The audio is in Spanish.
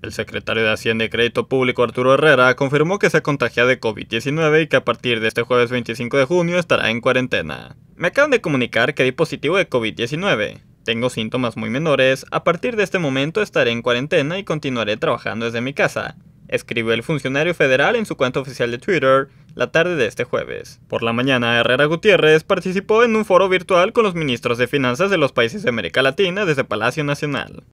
El secretario de Hacienda y Crédito Público Arturo Herrera confirmó que se contagia de COVID-19 y que a partir de este jueves 25 de junio estará en cuarentena. Me acaban de comunicar que di positivo de COVID-19. Tengo síntomas muy menores, a partir de este momento estaré en cuarentena y continuaré trabajando desde mi casa, escribió el funcionario federal en su cuenta oficial de Twitter la tarde de este jueves. Por la mañana, Herrera Gutiérrez participó en un foro virtual con los ministros de finanzas de los países de América Latina desde Palacio Nacional.